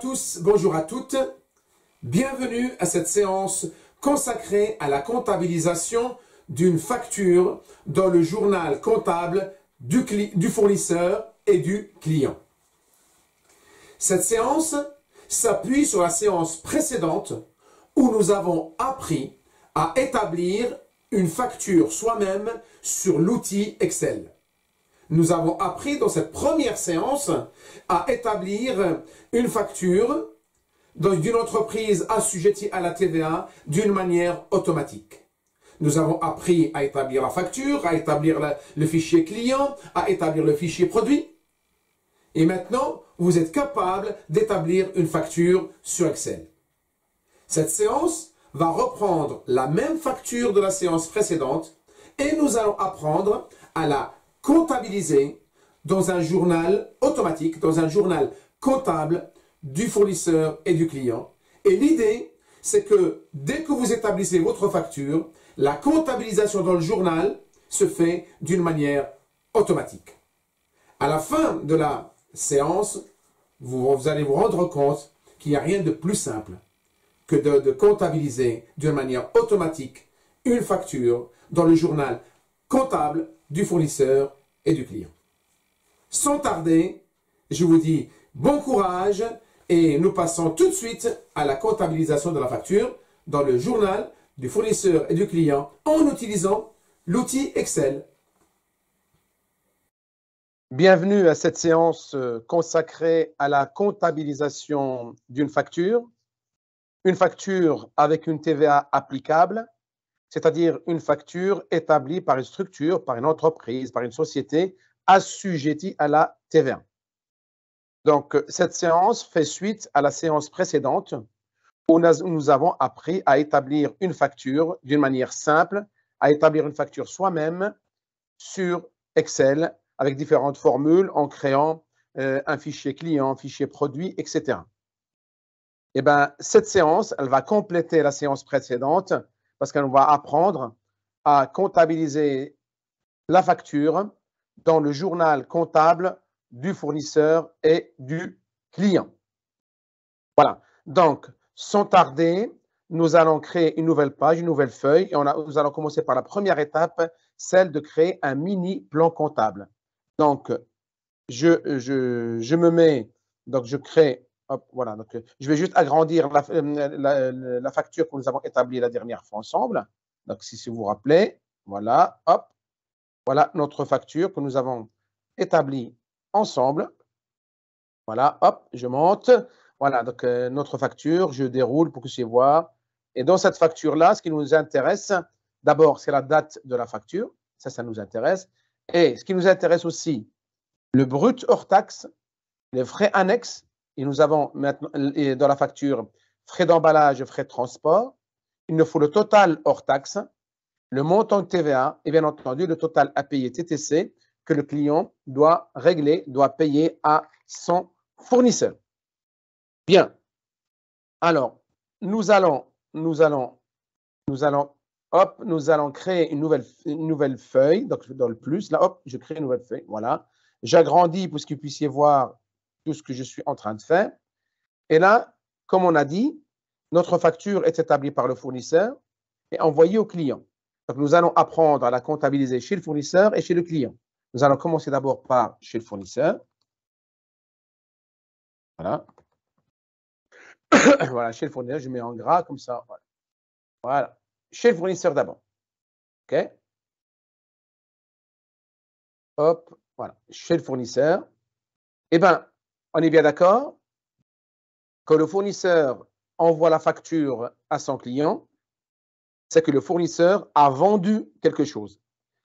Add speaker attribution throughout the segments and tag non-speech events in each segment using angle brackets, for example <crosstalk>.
Speaker 1: tous, bonjour à toutes. Bienvenue à cette séance consacrée à la comptabilisation d'une facture dans le journal comptable du fournisseur et du client. Cette séance s'appuie sur la séance précédente où nous avons appris à établir une facture soi-même sur l'outil Excel nous avons appris dans cette première séance à établir une facture d'une entreprise assujettie à la TVA d'une manière automatique. Nous avons appris à établir la facture, à établir le fichier client, à établir le fichier produit. Et maintenant, vous êtes capable d'établir une facture sur Excel. Cette séance va reprendre la même facture de la séance précédente et nous allons apprendre à la comptabiliser dans un journal automatique, dans un journal comptable du fournisseur et du client. Et l'idée, c'est que dès que vous établissez votre facture, la comptabilisation dans le journal se fait d'une manière automatique. À la fin de la séance, vous, allez vous rendre compte qu'il n'y a rien de plus simple que de, de comptabiliser d'une manière automatique une facture dans le journal comptable du fournisseur et du client. Sans tarder, je vous dis bon courage et nous passons tout de suite à la comptabilisation de la facture dans le journal du fournisseur et du client en utilisant l'outil Excel. Bienvenue à cette séance euh, consacrée à la comptabilisation d'une facture, une facture avec une TVA applicable, c'est-à-dire une facture établie par une structure, par une entreprise, par une société assujettie à la TVA. Donc, cette séance fait suite à la séance précédente où nous avons appris à établir une facture d'une manière simple, à établir une facture soi-même sur Excel avec différentes formules en créant euh, un fichier client, un fichier produit, etc. Eh bien, cette séance, elle va compléter la séance précédente parce qu'on va apprendre à comptabiliser la facture dans le journal comptable du fournisseur et du client. Voilà. Donc, sans tarder, nous allons créer une nouvelle page, une nouvelle feuille, et nous allons commencer par la première étape, celle de créer un mini plan comptable. Donc, je, je, je me mets, donc je crée voilà. Donc, euh, je vais juste agrandir euh, la, facture que nous avons établie la dernière fois ensemble. Donc, si vous vous rappelez, voilà, hop, voilà notre facture que nous avons établie ensemble. Voilà, hop, je monte. Voilà, donc euh, notre facture, je déroule pour que puissiez voir. Et dans cette facture-là, ce qui nous intéresse, d'abord, c'est la date de la facture. Ça, ça nous intéresse. Et ce qui nous intéresse aussi, le brut hors taxe, les frais annexes et nous avons maintenant dans la facture frais d'emballage, frais de transport, il nous faut le total hors taxe, le montant de TVA et bien entendu le total à payer TTC que le client doit régler, doit payer à son fournisseur. Bien. Alors, nous allons, nous allons, nous allons, hop, nous allons créer une nouvelle, une nouvelle feuille. Donc, dans le plus, là, hop, je crée une nouvelle feuille. Voilà. J'agrandis pour que vous puissiez voir tout ce que je suis en train de faire. Et là, comme on a dit, notre facture est établie par le fournisseur et envoyée au client. Donc, nous allons apprendre à la comptabiliser chez le fournisseur et chez le client. Nous allons commencer d'abord par chez le fournisseur. Voilà. <coughs> voilà, chez le fournisseur, je mets en gras comme ça. Voilà. Chez le fournisseur d'abord. OK Hop, voilà. Chez le fournisseur. Eh bien, on est bien d'accord Quand le fournisseur envoie la facture à son client, c'est que le fournisseur a vendu quelque chose.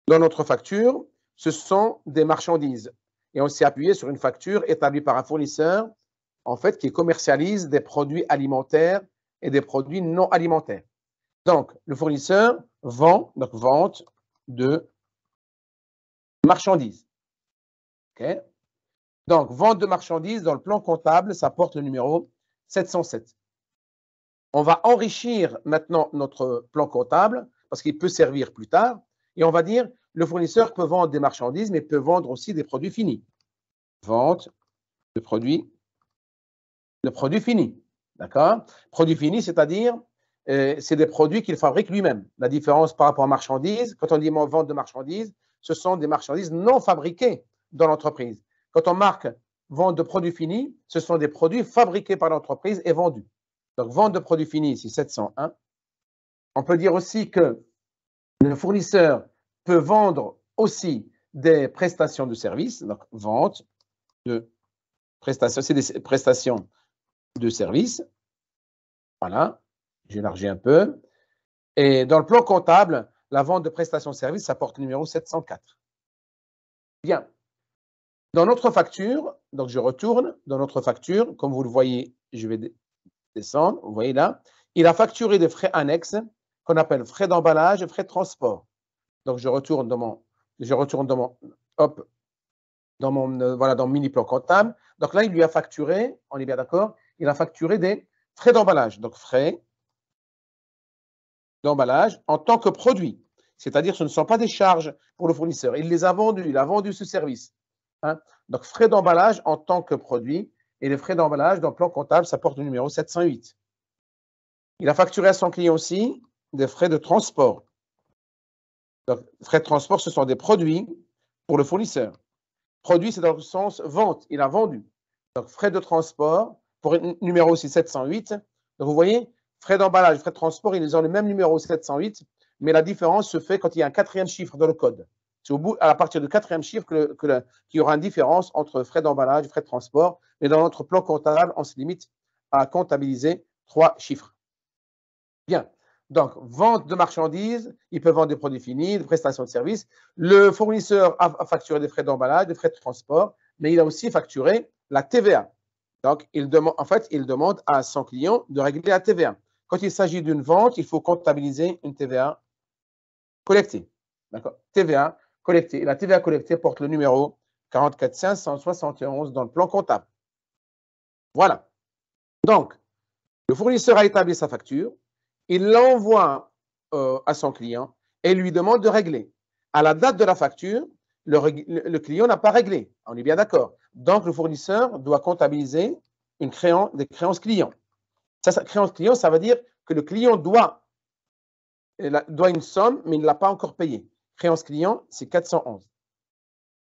Speaker 1: Dans notre facture, ce sont des marchandises. Et on s'est appuyé sur une facture établie par un fournisseur, en fait, qui commercialise des produits alimentaires et des produits non alimentaires. Donc, le fournisseur vend, donc vente de marchandises. Donc, vente de marchandises dans le plan comptable, ça porte le numéro 707. On va enrichir maintenant notre plan comptable parce qu'il peut servir plus tard. Et on va dire, le fournisseur peut vendre des marchandises, mais peut vendre aussi des produits finis. Vente de produits, le produit fini. D'accord Produit fini, c'est-à-dire, euh, c'est des produits qu'il fabrique lui-même. La différence par rapport à marchandises, quand on dit vente de marchandises, ce sont des marchandises non fabriquées dans l'entreprise. Quand on marque vente de produits finis, ce sont des produits fabriqués par l'entreprise et vendus. Donc, vente de produits finis, c'est 701. On peut dire aussi que le fournisseur peut vendre aussi des prestations de services, donc vente de prestations, c'est des prestations de services. Voilà, j'élargis un peu. Et dans le plan comptable, la vente de prestations de services, ça porte le numéro 704. Bien, dans notre facture, donc je retourne dans notre facture, comme vous le voyez, je vais descendre, vous voyez là, il a facturé des frais annexes qu'on appelle frais d'emballage et frais de transport. Donc je retourne dans mon, je retourne dans mon, hop, dans mon, euh, voilà, dans mini plan comptable. Donc là, il lui a facturé, on est bien d'accord, il a facturé des frais d'emballage, donc frais d'emballage en tant que produit. C'est-à-dire, ce ne sont pas des charges pour le fournisseur. Il les a vendus, il a vendu ce service. Hein? Donc, frais d'emballage en tant que produit et les frais d'emballage dans le plan comptable, ça porte le numéro 708. Il a facturé à son client aussi des frais de transport. Donc, frais de transport, ce sont des produits pour le fournisseur. Produit, c'est dans le sens vente. Il a vendu. Donc, frais de transport pour numéro aussi 708. Donc, vous voyez, frais d'emballage, frais de transport, ils ont le même numéro 708, mais la différence se fait quand il y a un quatrième chiffre dans le code. C'est à partir du quatrième chiffre qu'il y aura une différence entre frais d'emballage, et frais de transport. Mais dans notre plan comptable, on se limite à comptabiliser trois chiffres. Bien. Donc, vente de marchandises, il peut vendre des produits finis, des prestations de services. Le fournisseur a facturé des frais d'emballage, des frais de transport, mais il a aussi facturé la TVA. Donc, en fait, il demande à son client de régler la TVA. Quand il s'agit d'une vente, il faut comptabiliser une TVA collectée. D'accord TVA la TVA collectée porte le numéro 44571 dans le plan comptable. Voilà. Donc, le fournisseur a établi sa facture, il l'envoie euh, à son client et lui demande de régler. À la date de la facture, le, client n'a pas réglé. On est bien d'accord. Donc, le fournisseur doit comptabiliser une créance, des créances clients. créance client, ça veut dire que le client doit, doit une somme, mais il ne l'a pas encore payée créance client, c'est 411.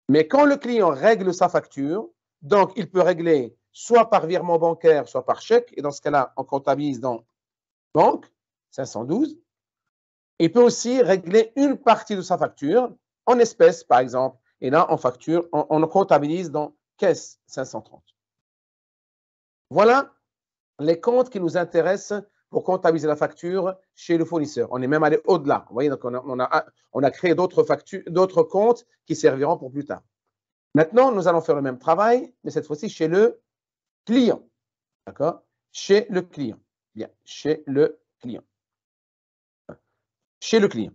Speaker 1: Mais quand le client règle sa facture, donc il peut régler soit par virement bancaire, soit par chèque, et dans ce cas-là, on comptabilise dans banque, 512. Il peut aussi régler une partie de sa facture en espèces, par exemple, et là, on facture, on comptabilise dans caisse 530. Voilà les comptes qui nous intéressent pour comptabiliser la facture chez le fournisseur. On est même allé au-delà. Vous voyez, donc on a, créé d'autres d'autres comptes qui serviront pour plus tard. Maintenant, nous allons faire le même travail, mais cette fois-ci chez le client. D'accord Chez le client. Bien, chez le client. Chez le client.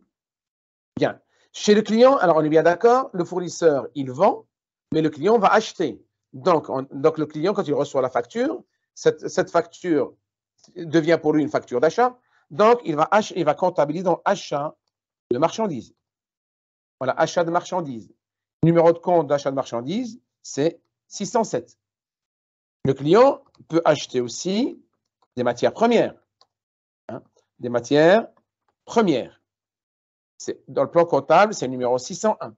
Speaker 1: Bien. Chez le client, alors on est bien d'accord, le fournisseur, il vend, mais le client va acheter. Donc, le client, quand il reçoit la facture, cette facture devient pour lui une facture d'achat. Donc, il va, il va comptabiliser dans achat de marchandises. Voilà, achat de marchandises. Numéro de compte d'achat de marchandises, c'est 607. Le client peut acheter aussi des matières premières. Hein, des matières premières. Dans le plan comptable, c'est le numéro 601.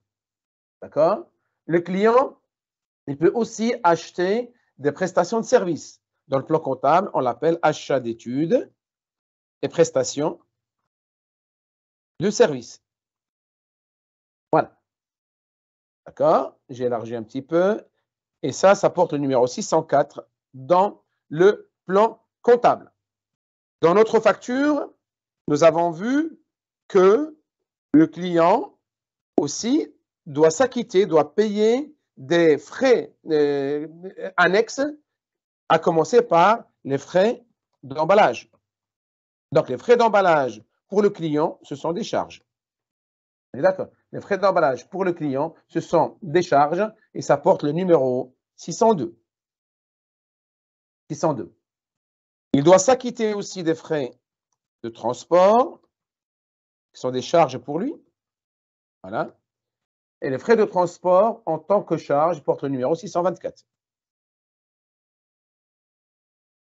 Speaker 1: D'accord Le client, il peut aussi acheter des prestations de services. Dans le plan comptable, on l'appelle achat d'études et prestations de services. Voilà. D'accord J'ai élargi un petit peu. Et ça, ça porte le numéro 604 dans le plan comptable. Dans notre facture, nous avons vu que le client aussi doit s'acquitter, doit payer des frais euh, annexes à commencer par les frais d'emballage. Donc, les frais d'emballage pour le client, ce sont des charges. D'accord Les frais d'emballage pour le client, ce sont des charges et ça porte le numéro 602. 602. Il doit s'acquitter aussi des frais de transport, qui sont des charges pour lui. Voilà. Et les frais de transport en tant que charge portent le numéro 624.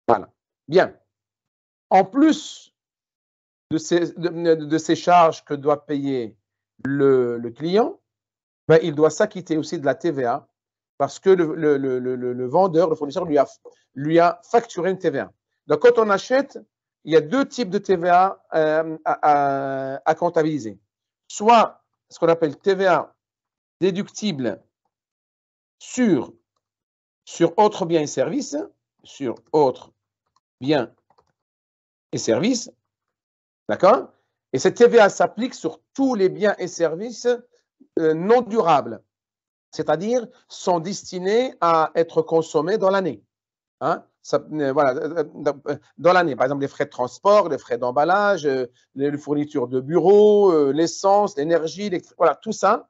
Speaker 1: Voilà. Bien. En plus de ces, charges que doit payer le, client, ben, il doit s'acquitter aussi de la TVA parce que le, vendeur, le fournisseur lui a, lui a, facturé une TVA. Donc quand on achète, il y a deux types de TVA euh, à, comptabiliser. Soit ce qu'on appelle TVA déductible sur, sur autres biens et services, sur autres biens et services. D'accord Et cette TVA s'applique sur tous les biens et services euh, non durables, c'est-à-dire sont destinés à être consommés dans l'année. Hein euh, voilà, euh, dans l'année, par exemple, les frais de transport, les frais d'emballage, les fournitures de bureaux, l'essence, l'énergie, voilà, tout ça,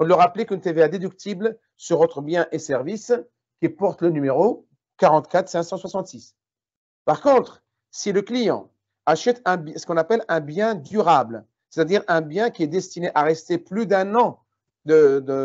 Speaker 1: on leur applique une TVA déductible sur autres biens et services qui porte le numéro 44 566. Par contre, si le client achète ce qu'on appelle un bien durable, c'est-à-dire un bien qui est destiné à rester plus d'un an dans,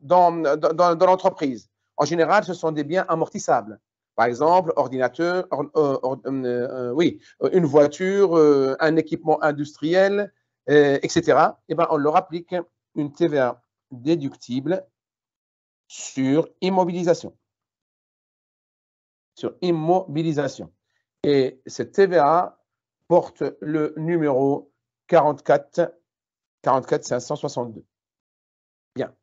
Speaker 1: l'entreprise, en général, ce sont des biens amortissables. Par exemple, ordinateur, euh, euh, euh, oui, une voiture, un équipement industriel, etc. Eh ben, on leur applique une TVA déductible sur immobilisation sur immobilisation. Et cette TVA porte le numéro 44, 44 562. Bien.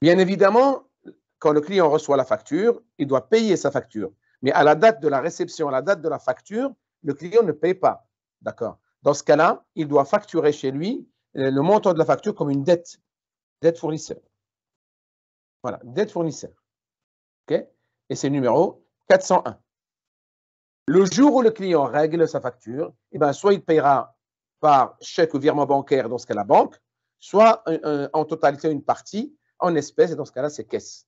Speaker 1: Bien évidemment, quand le client reçoit la facture, il doit payer sa facture. Mais à la date de la réception, à la date de la facture, le client ne paye pas. D'accord Dans ce cas-là, il doit facturer chez lui euh, le montant de la facture comme une dette, dette fournisseur. Voilà, dette fournisseur. OK Et c'est numéros... numéro 401. Le jour où le client règle sa facture, eh ben, soit il paiera par chèque ou virement bancaire, dans ce cas la banque, soit euh, euh, en totalité une partie en espèces, et dans ce cas-là, c'est caisse.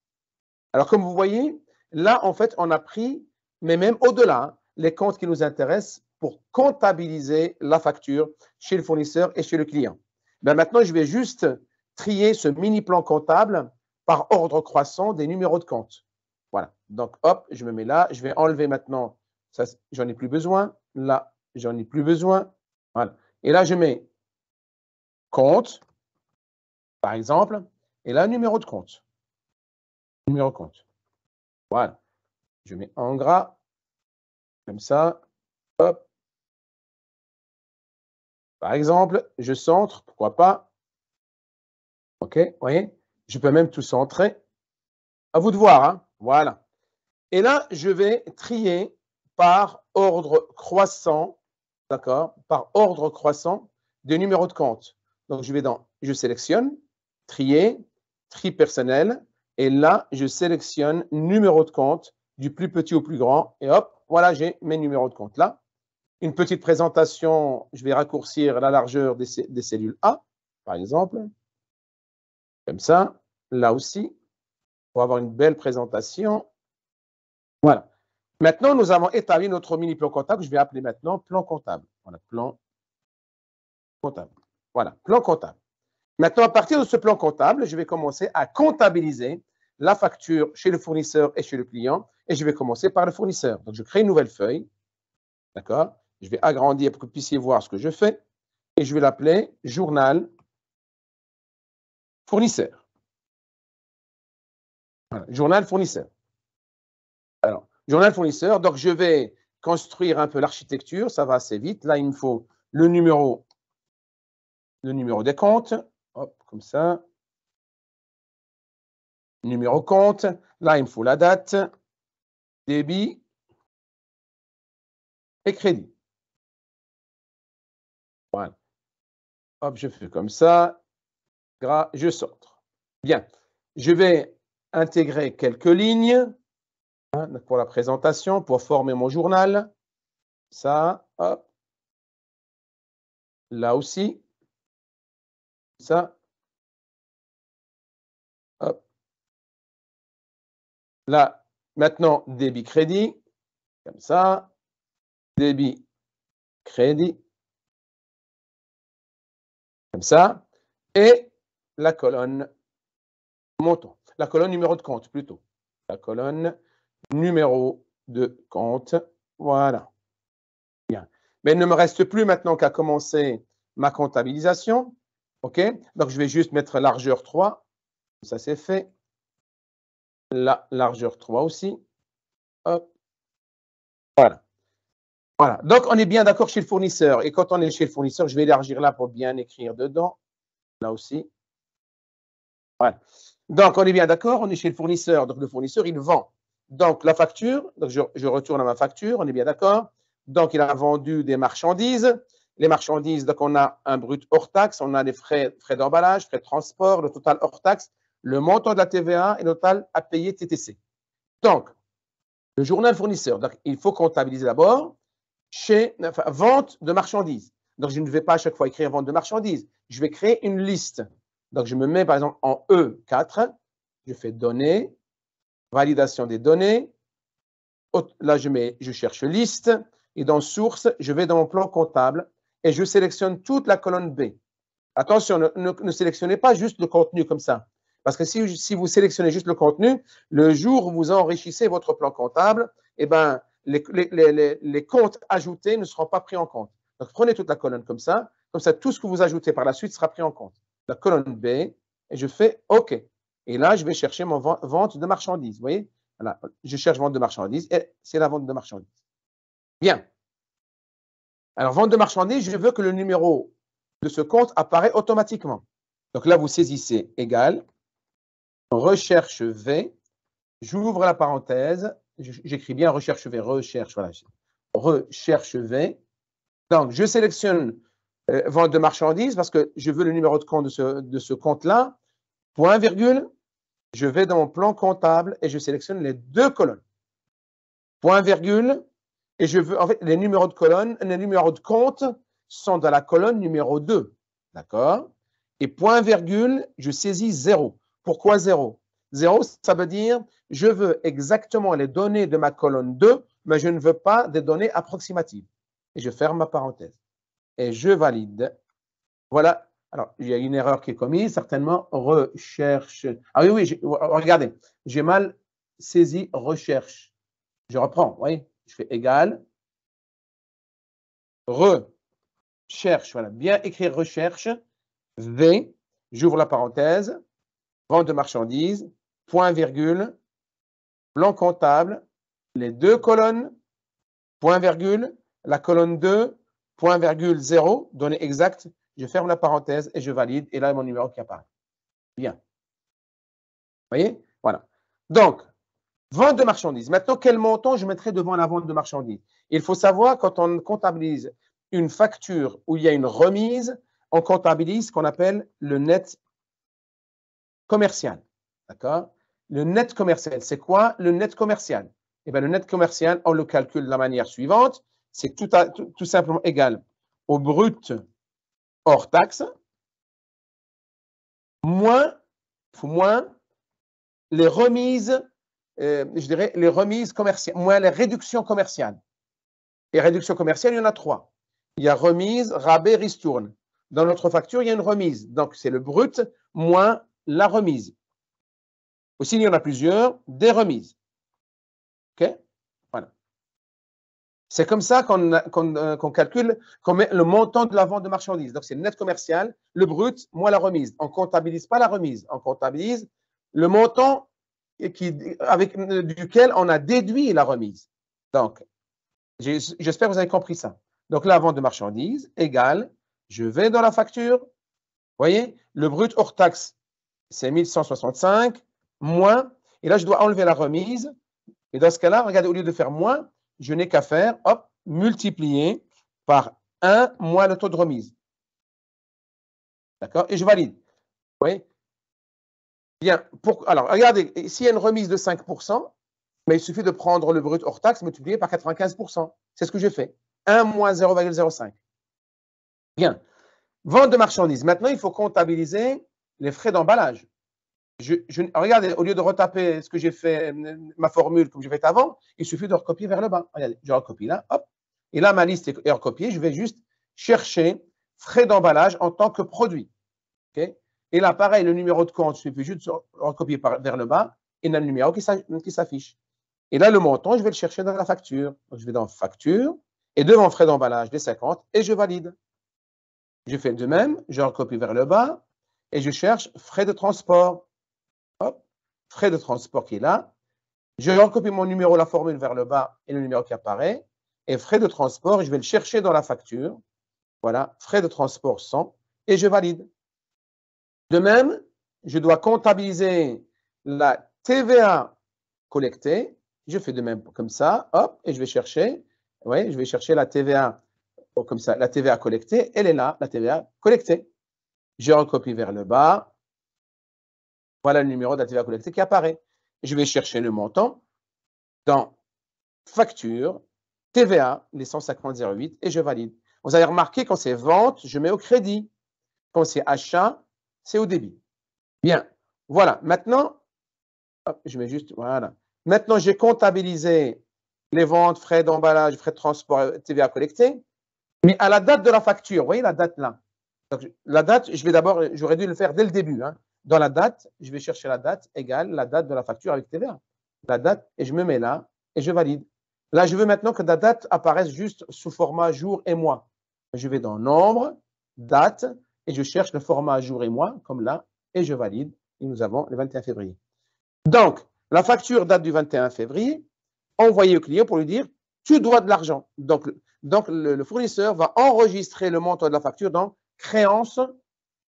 Speaker 1: Alors, comme vous voyez, là, en fait, on a pris, mais même au-delà, les comptes qui nous intéressent pour comptabiliser la facture chez le fournisseur et chez le client. Ben, maintenant, je vais juste trier ce mini plan comptable par ordre croissant des numéros de compte. Donc, hop, je me mets là. Je vais enlever maintenant. Ça, j'en ai plus besoin. Là, j'en ai plus besoin. Voilà. Et là, je mets compte, par exemple. Et là, numéro de compte. Numéro de compte. Voilà. Je mets en gras. Comme ça. Hop. Par exemple, je centre. Pourquoi pas OK, vous voyez Je peux même tout centrer. À vous de voir. Hein voilà. Et là, je vais trier par ordre croissant, d'accord Par ordre croissant des numéros de compte. Donc, je vais dans « Je sélectionne »,« Trier »,« Tri personnel ». Et là, je sélectionne numéro de compte du plus petit au plus grand. Et hop, voilà, j'ai mes numéros de compte là. Une petite présentation, je vais raccourcir la largeur des cellules A, par exemple. Comme ça, là aussi, pour avoir une belle présentation. Voilà. Maintenant, nous avons établi notre mini-plan comptable, que je vais appeler maintenant plan comptable. Voilà, plan comptable. Voilà, plan comptable. Maintenant, à partir de ce plan comptable, je vais commencer à comptabiliser la facture chez le fournisseur et chez le client, et je vais commencer par le fournisseur. Donc, je crée une nouvelle feuille, d'accord Je vais agrandir pour que vous puissiez voir ce que je fais, et je vais l'appeler journal fournisseur. Voilà, journal fournisseur journal fournisseur. Donc, je vais construire un peu l'architecture, ça va assez vite. Là, il me faut le numéro, le numéro des comptes, hop, comme ça. Numéro compte, là, il me faut la date, débit et crédit. Voilà. Hop, je fais comme ça, je centre. Bien, je vais intégrer quelques lignes pour la présentation, pour former mon journal. Ça, hop. Là aussi. Ça. Hop. Là, maintenant, débit crédit. Comme ça. Débit crédit. Comme ça. Et la colonne montant. La colonne numéro de compte plutôt. La colonne numéro de compte. Voilà. Bien. Mais il ne me reste plus maintenant qu'à commencer ma comptabilisation. OK Donc, je vais juste mettre largeur 3. Ça, c'est fait. La largeur 3 aussi. Hop. Voilà. Voilà. Donc, on est bien d'accord chez le fournisseur. Et quand on est chez le fournisseur, je vais élargir là pour bien écrire dedans. Là aussi. Voilà. Donc, on est bien d'accord, on est chez le fournisseur. Donc, le fournisseur, il vend. Donc, la facture, donc je, retourne à ma facture, on est bien d'accord. Donc, il a vendu des marchandises. Les marchandises, donc on a un brut hors taxe, on a les frais, frais d'emballage, frais de transport, le total hors taxe, le montant de la TVA et le total à payer TTC. Donc, le journal fournisseur, donc il faut comptabiliser d'abord chez vente de marchandises. Donc, je ne vais pas à chaque fois écrire vente de marchandises. Je vais créer une liste. Donc, je me mets par exemple en E4. Je fais donner validation des données. Là, je, mets, je cherche liste et dans source, je vais dans mon plan comptable et je sélectionne toute la colonne B. Attention, ne, sélectionnez pas juste le contenu comme ça. Parce que si, vous sélectionnez juste le contenu, le jour où vous enrichissez votre plan comptable, eh ben, les, les, les comptes ajoutés ne seront pas pris en compte. Donc, prenez toute la colonne comme ça. Comme ça, tout ce que vous ajoutez par la suite sera pris en compte. La colonne B, et je fais OK. Et là, je vais chercher mon vente de marchandises. Vous voyez voilà, Je cherche vente de marchandises et c'est la vente de marchandises. Bien. Alors, vente de marchandises, je veux que le numéro de ce compte apparaît automatiquement. Donc là, vous saisissez égal, recherche V, j'ouvre la parenthèse, j'écris bien recherche V, recherche, voilà, recherche V. Donc, je sélectionne euh, vente de marchandises parce que je veux le numéro de compte de ce, de ce compte-là, point virgule, je vais dans mon plan comptable et je sélectionne les deux colonnes. Point virgule. Et je veux, en fait, les numéros de colonne, les numéros de compte sont dans la colonne numéro 2. D'accord Et point virgule, je saisis 0. Pourquoi 0 0, ça veut dire je veux exactement les données de ma colonne 2, mais je ne veux pas des données approximatives. Et je ferme ma parenthèse. Et je valide. Voilà alors, il y a une erreur qui est commise, certainement, recherche. Ah oui, oui, oh, oh, regardez, j'ai mal saisi recherche. Je reprends, vous voyez, je fais égal, recherche, voilà, bien écrire recherche, V, j'ouvre la parenthèse, vente de marchandises, point virgule, Plan comptable, les deux colonnes, point virgule, la colonne 2, point virgule 0, donnée exacte, je ferme la parenthèse et je valide, et là, mon numéro qui apparaît. Bien. Vous voyez Voilà. Donc, vente de marchandises. Maintenant, quel montant je mettrai devant la vente de marchandises Il faut savoir, quand on comptabilise une facture où il y a une remise, on comptabilise ce qu'on appelle le net commercial. D'accord Le net commercial, c'est quoi le net commercial Eh bien, le net commercial, on le calcule de la manière suivante. C'est tout, tout, simplement égal au brut hors taxe, moins, moins les remises, euh, je dirais, les remises commerciales, moins les réductions commerciales. Et réductions commerciales, il y en a trois. Il y a remise, rabais, ristourne. Dans notre facture, il y a une remise. Donc, c'est le brut moins la remise. Aussi, il y en a plusieurs, des remises. C'est comme ça qu'on euh, calcule le montant de la vente de marchandises. Donc, c'est le net commercial, le brut, moins la remise. On ne comptabilise pas la remise, on comptabilise le montant avec, duquel on a déduit la remise. Donc, j'espère que vous avez compris ça. Donc, la vente de marchandises égale, je vais dans la facture, voyez, le brut hors taxe, c'est 1165, moins, et là, je dois enlever la remise. Et dans ce cas-là, regardez, au lieu de faire moins, je n'ai qu'à faire, hop, multiplier par 1 moins le taux de remise. D'accord Et je valide. Oui. Bien. Pour, alors, regardez, s'il y a une remise de 5%, mais il suffit de prendre le brut hors taxe multiplié par 95%. C'est ce que je fais. 1 moins 0,05. Bien. Vente de marchandises. Maintenant, il faut comptabiliser les frais d'emballage regardez, au lieu de retaper ce que j'ai fait, euh, ma formule comme je fait avant, il suffit de recopier vers le bas. Regardez, je recopie là, hop. Et là, ma liste est recopiée. Je vais juste chercher frais d'emballage en tant que produit. et là, pareil, le numéro de compte, il suffit juste de recopier vers le bas et a le numéro qui s'affiche. Et là, le montant, je vais le chercher dans la facture. je vais dans facture et devant frais d'emballage, les 50 et je valide. Je fais de même, je recopie vers le bas et je cherche frais de transport frais de transport qui est là. Je recopie mon numéro, la formule vers le bas et le numéro qui apparaît. Et frais de transport, je vais le chercher dans la facture. Voilà, frais de transport 100 et je valide. De même, je dois comptabiliser la TVA collectée. Je fais de même comme ça, hop, et je vais chercher. Oui, je vais chercher la TVA comme ça, la TVA collectée. Elle est là, la TVA collectée. Je recopie vers le bas voilà le numéro de la TVA collectée qui apparaît. Je vais chercher le montant dans facture, TVA, les 150,08 et je valide. Vous avez remarqué, quand c'est vente, je mets au crédit. Quand c'est achat, c'est au débit. Bien, voilà. Maintenant, je mets juste, voilà. Maintenant, j'ai comptabilisé les ventes, frais d'emballage, frais de transport, TVA collectée. Mais à la date de la facture, vous voyez la date là. Donc, la date, je vais d'abord, j'aurais dû le faire dès le début. Hein. Dans la date, je vais chercher la date égale la date de la facture avec TVA. La date, et je me mets là, et je valide. Là, je veux maintenant que la date apparaisse juste sous format jour et mois. Je vais dans nombre, date, et je cherche le format jour et mois, comme là, et je valide. Et nous avons le 21 février. Donc, la facture date du 21 février, envoyée au client pour lui dire, tu dois de l'argent. Donc, donc le, le, fournisseur va enregistrer le montant de la facture dans créance,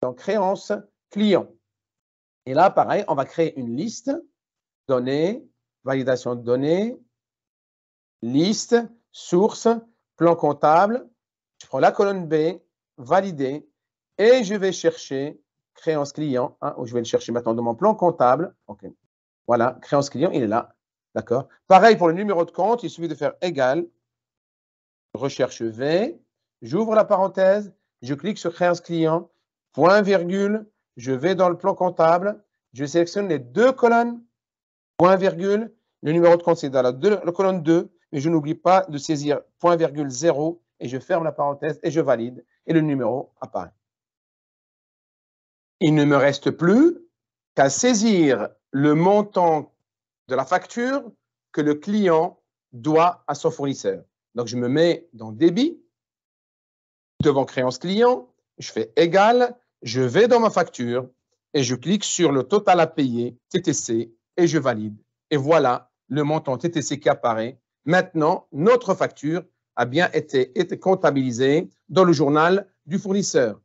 Speaker 1: dans créance client. Et là, pareil, on va créer une liste, données, validation de données, liste, source, plan comptable. Je prends la colonne B, valider, et je vais chercher créance client, hein, je vais le chercher maintenant dans mon plan comptable. Voilà, créance client, il est là. D'accord Pareil pour le numéro de compte, il suffit de faire égal, recherche V, j'ouvre la parenthèse, je clique sur créance client, point virgule, je vais dans le plan comptable, je sélectionne les deux colonnes, point virgule, le numéro de compte c'est dans la, colonne 2, mais je n'oublie pas de saisir point virgule 0 et je ferme la parenthèse et je valide et le numéro apparaît. Il ne me reste plus qu'à saisir le montant de la facture que le client doit à son fournisseur. Donc je me mets dans débit, devant créance client, je fais égal, je vais dans ma facture et je clique sur le total à payer, TTC, et je valide. Et voilà le montant TTC qui apparaît. Maintenant, notre facture a bien été, comptabilisée dans le journal du fournisseur.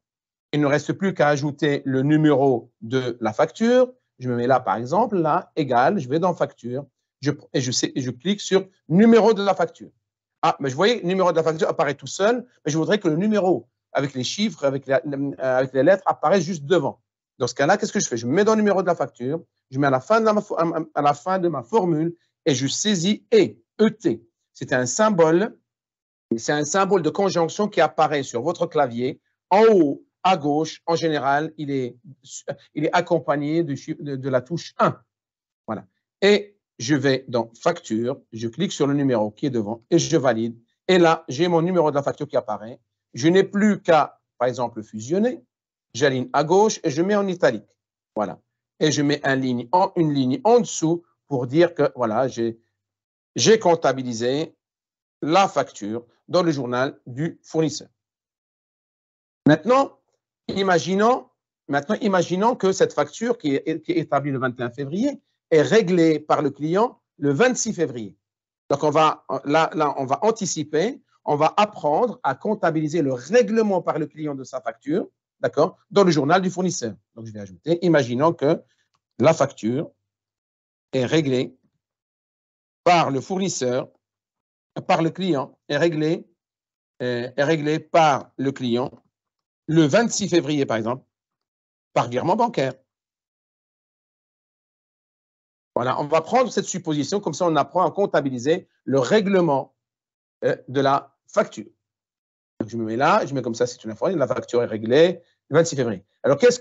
Speaker 1: Il ne reste plus qu'à ajouter le numéro de la facture. Je me mets là, par exemple, là, égal, je vais dans facture, et, je clique sur numéro de la facture. Ah, mais je voyais, numéro de la facture apparaît tout seul, mais je voudrais que le numéro avec les chiffres, avec, euh, les lettres, apparaît juste devant. Dans ce cas-là, qu'est-ce que je fais Je mets dans le numéro de la facture, je mets à la fin de, ma, formule et je saisis e ET. C'est un symbole, c'est un symbole de conjonction qui apparaît sur votre clavier en haut à gauche. En général, il est, accompagné de la touche 1. Voilà. Et je vais dans facture, je clique sur le numéro qui est devant et je valide. Et là, j'ai mon numéro de la facture qui apparaît je n'ai plus qu'à, par exemple, fusionner. J'aligne à gauche et je mets en italique. Voilà. Et je mets une ligne en dessous pour dire que, voilà, j'ai comptabilisé la facture dans le journal du fournisseur. Maintenant, imaginons, maintenant, imaginons que cette facture qui est, établie le 21 février est réglée par le client le 26 février. Donc, on va, là, on va anticiper, on va apprendre à comptabiliser le règlement par le client de sa facture, d'accord, dans le journal du fournisseur. Donc, je vais ajouter, imaginons que la facture est réglée par le fournisseur, par le client, est réglée, euh, par le client le 26 février, par exemple, par virement bancaire. Voilà, on va prendre cette supposition, comme ça on apprend à comptabiliser le règlement euh, de la facture. je me mets là, je mets comme ça, c'est une information, la facture est réglée le 26 février. Alors, qu'est-ce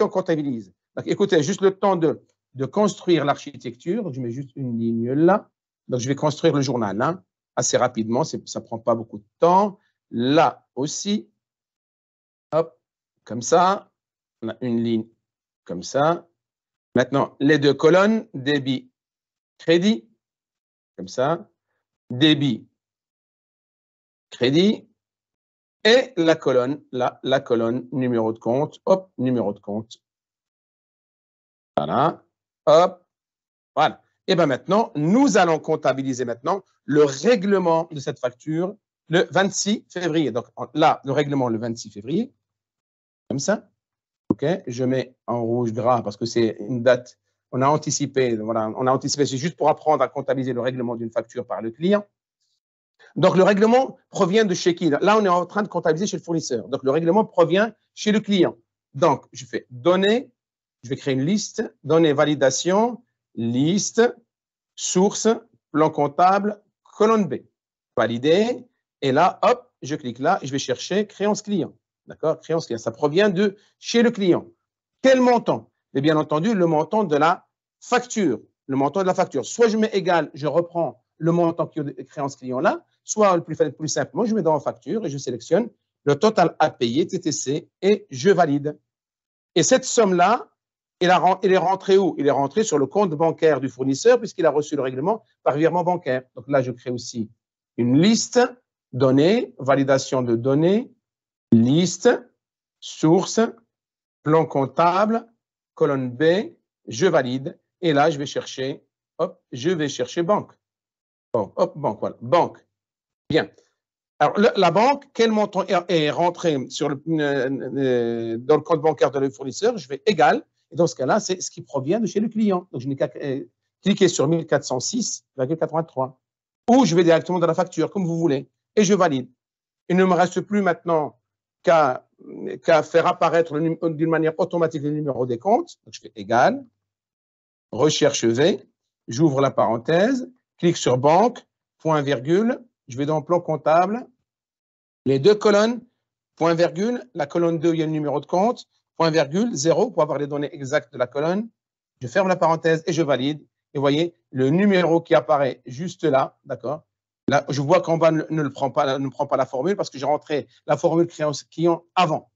Speaker 1: qu'on comptabilise Donc, écoutez, juste le temps de, construire l'architecture, je mets juste une ligne là. Donc, je vais construire le journal hein, assez rapidement, ça ne prend pas beaucoup de temps. Là aussi, hop, comme ça, on a une ligne comme ça. Maintenant, les deux colonnes, débit, crédit, comme ça, débit, crédit, et la colonne, la colonne numéro de compte. Hop, numéro de compte. Voilà. Hop. Voilà. Et eh bien maintenant, nous allons comptabiliser maintenant le règlement de cette facture le 26 février. Donc là, le règlement le 26 février. Comme ça. OK. Je mets en rouge gras parce que c'est une date. On a anticipé. Voilà. On a anticipé. C'est juste pour apprendre à comptabiliser le règlement d'une facture par le client. Donc le règlement provient de chez qui Là, on est en train de comptabiliser chez le fournisseur. Donc le règlement provient chez le client. Donc je fais donner, je vais créer une liste, données validation, liste, source, plan comptable, colonne B. Valider. Et là, hop, je clique là et je vais chercher créance client. D'accord Créance client. Ça provient de chez le client. Quel montant Et bien entendu, le montant de la facture. Le montant de la facture. Soit je mets égal, je reprends le montant de créance client là, soit plus, plus simplement, je mets dans en facture et je sélectionne le total à payer, TTC, et je valide. Et cette somme-là, elle, elle, est rentrée où Elle est rentrée sur le compte bancaire du fournisseur puisqu'il a reçu le règlement par virement bancaire. Donc là, je crée aussi une liste, données, validation de données, liste, source, plan comptable, colonne B, je valide. Et là, je vais chercher, hop, je vais chercher banque. Bon, hop, banque, voilà, banque. Bien. Alors, la banque, quel montant est, rentré euh, euh, dans le compte bancaire de le fournisseur Je vais égal. Et dans ce cas-là, c'est ce qui provient de chez le client. Donc, je n'ai qu'à euh, cliquer sur 1406,83. Ou je vais directement dans la facture, comme vous voulez, et je valide. Il ne me reste plus maintenant qu'à faire apparaître d'une manière automatique le numéro des comptes. Donc, je fais égal, recherche V, j'ouvre la parenthèse, clique sur banque, point virgule, je vais dans plan comptable. Les deux colonnes, point virgule, la colonne 2, il y a le numéro de compte, point virgule, 0 pour avoir les données exactes de la colonne. Je ferme la parenthèse et je valide. Et vous voyez, le numéro qui apparaît juste là, d'accord Là, je vois qu'en bas ne, le prend pas, ne prend pas la formule parce que j'ai rentré la formule créance client avant.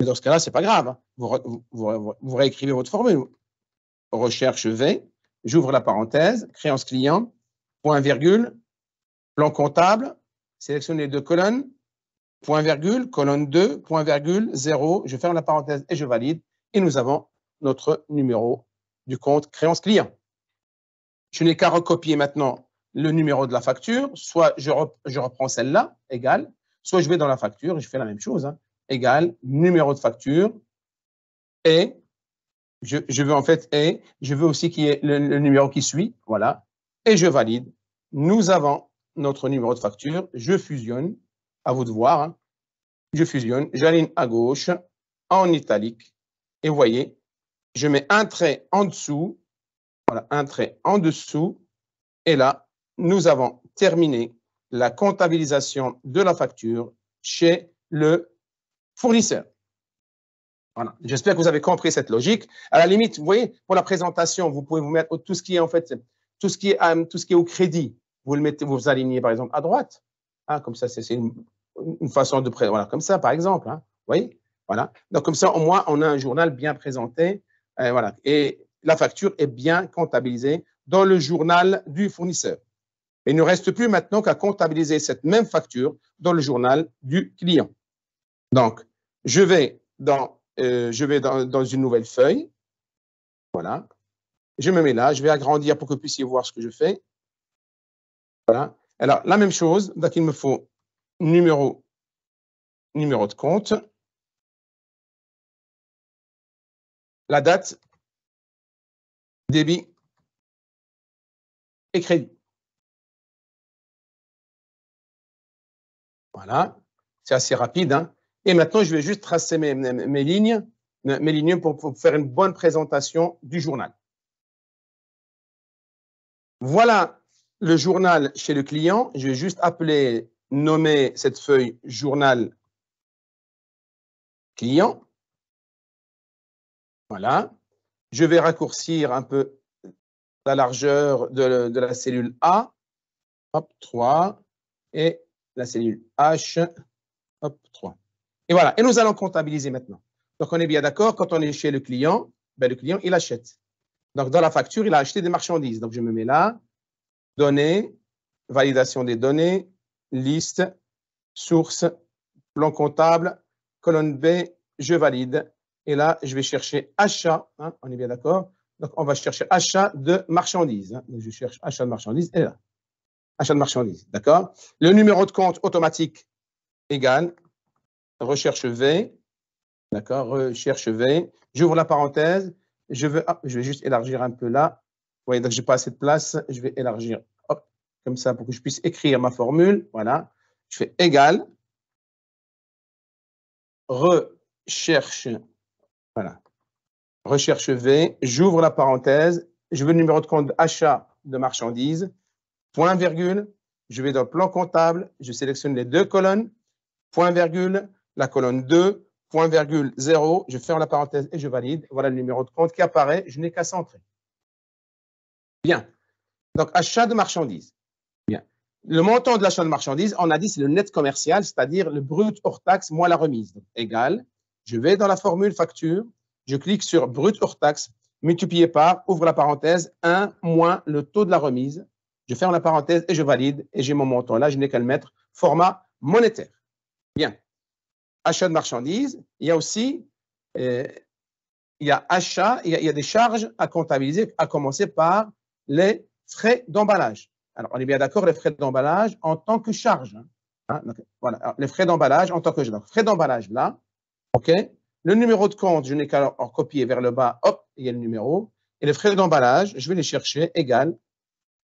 Speaker 1: Mais dans ce cas-là, ce n'est pas grave. Hein. vous, réécrivez votre formule. Recherche V, j'ouvre la parenthèse, créance client, point virgule, comptable, sélectionnez deux colonnes, point virgule, colonne 2, point virgule, 0, je ferme la parenthèse et je valide, et nous avons notre numéro du compte créance client. Je n'ai qu'à recopier maintenant le numéro de la facture, soit je, reprends celle-là, égale, soit je vais dans la facture et je fais la même chose, hein, égale, numéro de facture, et je, veux en fait, et je veux aussi qu'il y ait le numéro qui suit, voilà, et je valide. Nous avons notre numéro de facture, je fusionne, à vous de voir, hein. je fusionne, j'aligne à gauche en italique, et vous voyez, je mets un trait en dessous, voilà, un trait en dessous, et là, nous avons terminé la comptabilisation de la facture chez le fournisseur. Voilà. J'espère que vous avez compris cette logique. À la limite, vous voyez, pour la présentation, vous pouvez vous mettre tout ce qui est en fait, tout ce qui est, euh, tout ce qui est au crédit, vous le mettez, vous, vous alignez par exemple à droite. Hein, comme ça, c'est une, façon de présenter. Voilà, comme ça, par exemple. Hein, vous voyez Voilà. Donc, comme ça, au moins, on a un journal bien présenté. voilà. Et la facture est bien comptabilisée dans le journal du fournisseur. Il ne reste plus maintenant qu'à comptabiliser cette même facture dans le journal du client. Donc, je vais dans, euh, je vais dans, dans une nouvelle feuille. Voilà. Je me mets là, je vais agrandir pour que vous puissiez voir ce que je fais. Voilà. Alors, la même chose, donc il me faut numéro, numéro de compte, la date, débit et crédit. Voilà, c'est assez rapide. Hein. Et maintenant, je vais juste tracer mes, lignes, mes lignes pour, faire une bonne présentation du journal. Voilà le journal chez le client, je vais juste appeler, nommer cette feuille journal client. Voilà. Je vais raccourcir un peu la largeur de, la cellule A. Hop, 3. Et la cellule H. Hop, 3. Et voilà. Et nous allons comptabiliser maintenant. Donc, on est bien d'accord, quand on est chez le client, ben, le client, il achète. Donc, dans la facture, il a acheté des marchandises. Donc, je me mets là données, validation des données, liste, source, plan comptable, colonne B, je valide. Et là, je vais chercher achat, hein, on est bien d'accord. Donc, on va chercher achat de marchandises. Hein. je cherche achat de marchandises, et là, achat de marchandises, d'accord Le numéro de compte automatique égale recherche V, d'accord Recherche V. J'ouvre la parenthèse, je, veux, ah, je vais juste élargir un peu là, voyez, donc n'ai pas assez de place, je vais élargir, comme ça, pour que je puisse écrire ma formule, voilà. Je fais égal, recherche, voilà, recherche V, j'ouvre la parenthèse, je veux le numéro de compte achat de marchandises, point virgule, je vais dans plan comptable, je sélectionne les deux colonnes, point virgule, la colonne 2, point virgule 0, je ferme la parenthèse et je valide. Voilà le numéro de compte qui apparaît, je n'ai qu'à centrer. Bien. Donc, achat de marchandises. Bien. Le montant de l'achat de marchandises, on a dit, c'est le net commercial, c'est-à-dire le brut hors taxe moins la remise. égal. Je vais dans la formule facture, je clique sur brut hors taxe, multiplié par, ouvre la parenthèse, 1 moins le taux de la remise. Je ferme la parenthèse et je valide et j'ai mon montant. Là, je n'ai qu'à le mettre format monétaire. Bien. Achat de marchandises. Il y a aussi euh, il y a achat, il y a, des charges à comptabiliser, à commencer par les frais d'emballage. Alors, on est bien d'accord, les frais d'emballage en tant que charge. Hein. Hein, voilà, les frais d'emballage en tant que charge. Donc, frais d'emballage là, OK Le numéro de compte, je n'ai qu'à en copier vers le bas, hop, il y a le numéro. Et les frais d'emballage, je vais les chercher, égal,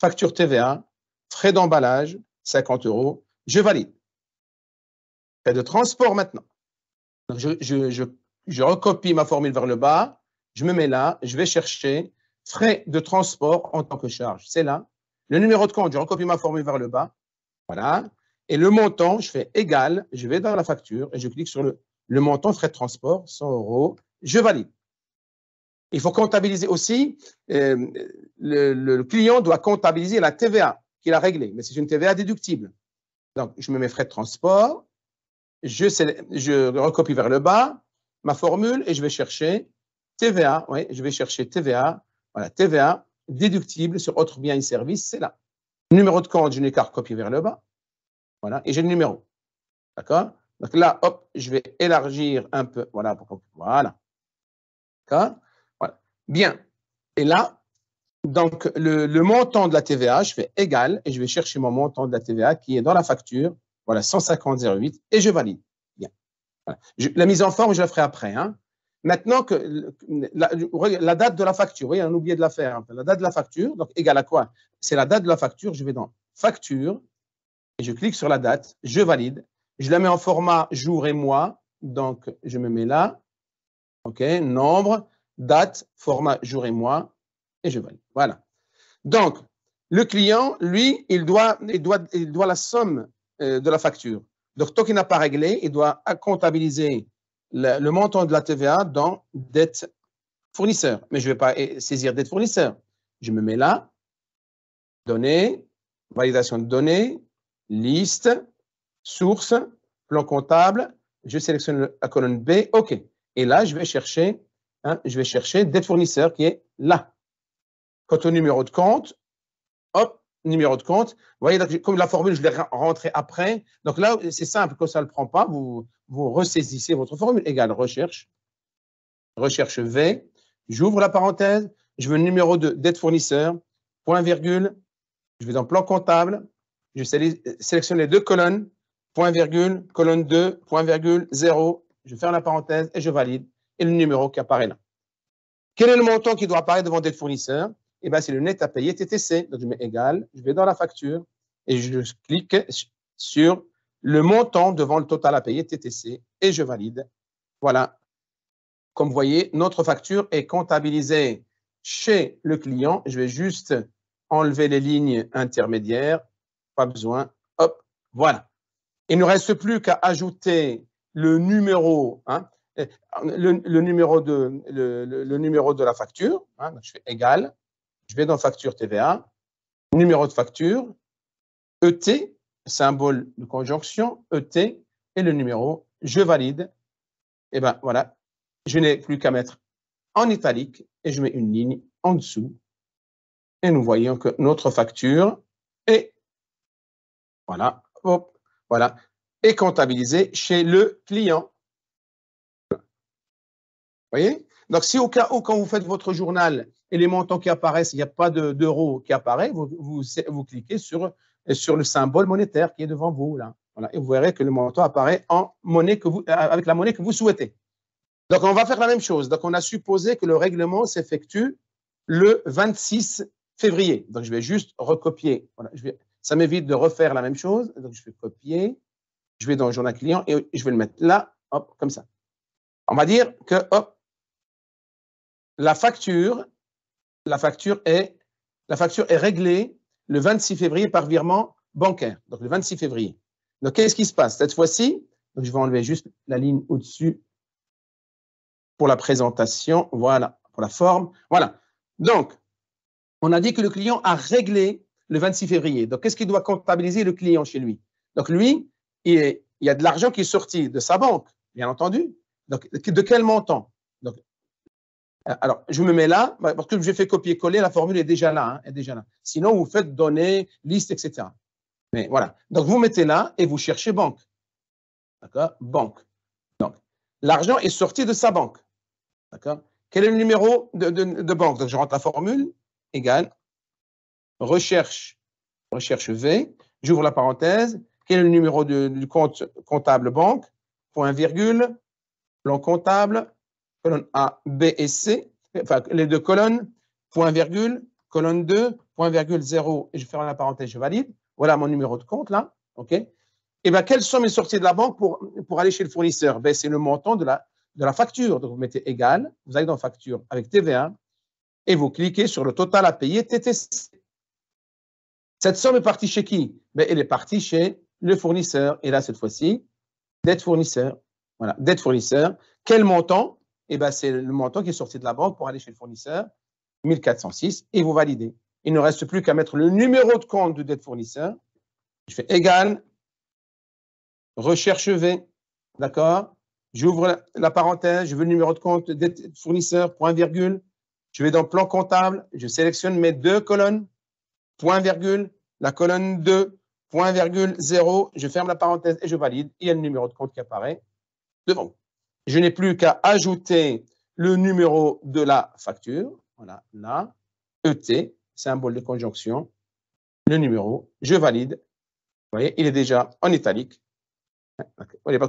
Speaker 1: facture TVA, frais d'emballage, 50 euros, je valide. Frais de transport maintenant. je recopie ma formule vers le bas, je me mets là, je vais chercher frais de transport en tant que charge. C'est là. Le numéro de compte, je recopie ma formule vers le bas. Voilà. Et le montant, je fais égal, je vais dans la facture et je clique sur le, montant frais de transport, 100 euros. Je valide. Il faut comptabiliser aussi, euh, le, client doit comptabiliser la TVA qu'il a réglée, mais c'est une TVA déductible. Donc, je me mets frais de transport, je, je recopie vers le bas ma formule et je vais chercher TVA, oui, je vais chercher TVA voilà, TVA déductible sur autres biens et services, c'est là. Numéro de compte, j'ai une carte copiée vers le bas. Voilà, et j'ai le numéro. D'accord Donc là, hop, je vais élargir un peu. Voilà, voilà. D'accord Voilà. Bien. Et là, donc le, montant de la TVA, je fais égal et je vais chercher mon montant de la TVA qui est dans la facture. Voilà, 150,08 et je valide. Bien. la mise en forme, je la ferai après. Hein. Maintenant que la, date de la facture, voyez, on a oublié de la faire, la date de la facture, donc égale à quoi C'est la date de la facture, je vais dans facture, et je clique sur la date, je valide, je la mets en format jour et mois, donc je me mets là, ok, nombre, date, format jour et mois, et je valide, voilà. Donc, le client, lui, il doit, il doit, il doit la somme euh, de la facture. Donc, tant qu'il n'a pas réglé, il doit comptabiliser le, montant de la TVA dans dette fournisseur. Mais je ne vais pas saisir dette fournisseur. Je me mets là, données, validation de données, liste, source, plan comptable. Je sélectionne la colonne B, OK. Et là, je vais chercher, hein, je vais chercher dette fournisseur qui est là. Quant au numéro de compte, numéro de compte. Vous voyez, comme la formule, je l'ai rentrée après. Donc là, c'est simple, quand ça ne le prend pas, vous, vous ressaisissez votre formule égale recherche, recherche V, j'ouvre la parenthèse, je veux le numéro de dette fournisseur, point virgule, je vais dans plan comptable, je sélectionne les deux colonnes, point virgule, colonne 2, point virgule, 0, je ferme la parenthèse et je valide, et le numéro qui apparaît là. Quel est le montant qui doit apparaître devant dette fournisseur eh ben, c'est le net à payer TTC. Donc, je mets égal, je vais dans la facture et je clique sur le montant devant le total à payer TTC et je valide. Voilà. Comme vous voyez, notre facture est comptabilisée chez le client. Je vais juste enlever les lignes intermédiaires. Pas besoin. Hop, voilà. Il ne reste plus qu'à ajouter le numéro, hein, euh, le, numéro de, la facture. Hein, je fais égal. Je vais dans facture TVA, numéro de facture, ET, symbole de conjonction, ET et le numéro. Je valide. Et eh ben voilà, je n'ai plus qu'à mettre en italique et je mets une ligne en dessous. Et nous voyons que notre facture est, voilà, voilà, est comptabilisée chez le client. Vous voyez donc, si au cas où, quand vous faites votre journal et les montants qui apparaissent, il n'y a pas d'euros qui apparaît, vous, cliquez sur, sur le symbole monétaire qui est devant vous. Là. Et vous verrez que le montant apparaît en monnaie que vous, euh, avec la monnaie que vous souhaitez. Donc, on va faire la même chose. Donc, on a supposé que le règlement s'effectue le 26 février. Donc, je vais juste recopier. Voilà, ça m'évite de refaire la même chose. Donc, je vais copier. Je vais dans le journal client et je vais le mettre là, hop, comme ça. On va dire que, hop, la facture, la facture est, la facture est réglée le 26 février par virement bancaire. Donc, le 26 février. Donc, qu'est-ce qui se passe cette fois-ci? Je vais enlever juste la ligne au-dessus pour la présentation. Voilà, pour la forme. Voilà. Donc, on a dit que le client a réglé le 26 février. Donc, qu'est-ce qu'il doit comptabiliser le client chez lui Donc, lui, il, y a de l'argent qui est sorti de sa banque, bien entendu. Donc, de quel montant alors, je me mets là, parce que j'ai fait copier-coller, la formule est déjà là, hein, est déjà là. Sinon, vous faites données, liste, etc. Mais voilà. Donc, vous mettez là et vous cherchez banque. D'accord Banque. Donc, l'argent est sorti de sa banque. D'accord Quel est le numéro de, de, de banque Donc, je rentre la formule égale recherche, recherche V, j'ouvre la parenthèse, quel est le numéro du compte comptable banque, point virgule, plan comptable, colonne A, B et C, enfin les deux colonnes, point virgule, colonne 2, point virgule 0, et je ferme la parenthèse, je valide. Voilà mon numéro de compte là, ok Et eh bien, quelles sont mes sorties de la banque pour, pour aller chez le fournisseur ben, C'est le montant de la, de la facture. Donc, vous mettez égal, vous allez dans facture avec TVA, et vous cliquez sur le total à payer TTC. Cette somme est partie chez qui ben, Elle est partie chez le fournisseur. Et là, cette fois-ci, dette fournisseur. Voilà, dette fournisseur. Quel montant eh ben, c'est le montant qui est sorti de la banque pour aller chez le fournisseur, 1406, et vous validez. Il ne reste plus qu'à mettre le numéro de compte de dette fournisseur. Je fais égal, recherche V, d'accord J'ouvre la parenthèse, je veux le numéro de compte de dette fournisseur, point virgule. Je vais dans plan comptable, je sélectionne mes deux colonnes, point virgule, la colonne 2, point virgule 0, je ferme la parenthèse et je valide. Il y a le numéro de compte qui apparaît devant je n'ai plus qu'à ajouter le numéro de la facture. Voilà, là, ET, symbole de conjonction, le numéro, je valide. Vous voyez, il est déjà en italique.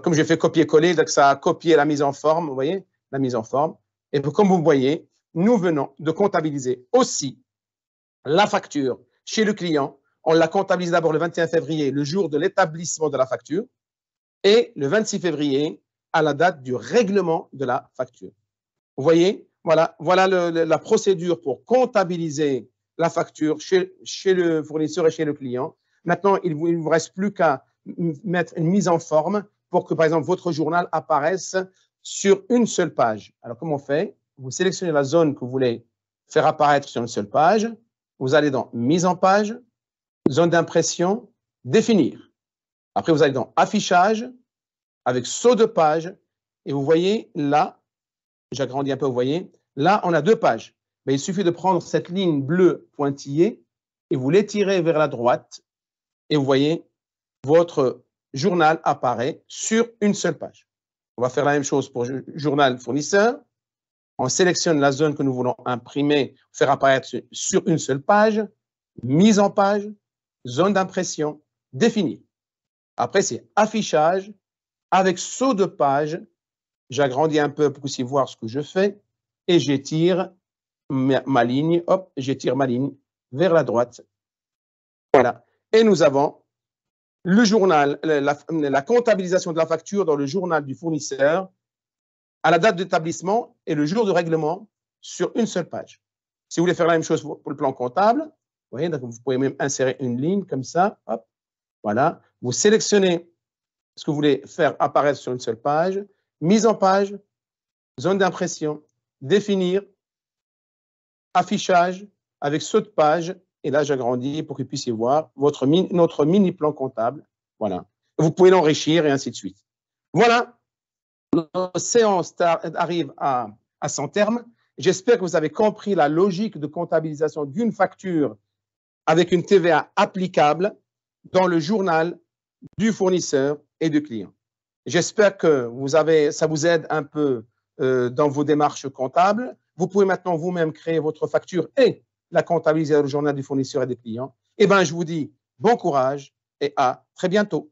Speaker 1: Comme j'ai fait copier-coller, donc ça a copié la mise en forme, vous voyez, la mise en forme. Et comme vous voyez, nous venons de comptabiliser aussi la facture chez le client. On la comptabilise d'abord le 21 février, le jour de l'établissement de la facture, et le 26 février, à la date du règlement de la facture. Vous voyez, voilà, voilà la procédure pour comptabiliser la facture chez, le fournisseur et chez le client. Maintenant, il ne vous, reste plus qu'à mettre une mise en forme pour que, par exemple, votre journal apparaisse sur une seule page. Alors, comment on fait Vous sélectionnez la zone que vous voulez faire apparaître sur une seule page. Vous allez dans Mise en page, zone d'impression, définir. Après, vous allez dans Affichage, avec saut de page. Et vous voyez là, j'agrandis un peu, vous voyez, là, on a deux pages. il suffit de prendre cette ligne bleue pointillée et vous l'étirez vers la droite. Et vous voyez, votre journal apparaît sur une seule page. On va faire la même chose pour journal fournisseur. On sélectionne la zone que nous voulons imprimer, faire apparaître sur une seule page, mise en page, zone d'impression, définie. Après, c'est affichage, avec saut de page, j'agrandis un peu pour aussi voir ce que je fais et j'étire ma, ligne, hop, j'étire ma ligne vers la droite. Voilà. Et nous avons le journal, la, comptabilisation de la facture dans le journal du fournisseur à la date d'établissement et le jour de règlement sur une seule page. Si vous voulez faire la même chose pour le plan comptable, vous, vous pouvez même insérer une ligne comme ça. Hop, voilà. Vous sélectionnez ce que vous voulez faire apparaître sur une seule page, mise en page, zone d'impression, définir, affichage avec saut de page. Et là, j'agrandis pour que vous puissiez voir notre mini plan comptable. Voilà. Vous pouvez l'enrichir et ainsi de suite. Voilà. Notre séance arrive à, à son terme. J'espère que vous avez compris la logique de comptabilisation d'une facture avec une TVA applicable dans le journal du fournisseur et du client. J'espère que vous avez, ça vous aide un peu euh, dans vos démarches comptables. Vous pouvez maintenant vous-même créer votre facture et la comptabiliser au journal du fournisseur et des clients. Eh bien, je vous dis bon courage et à très bientôt.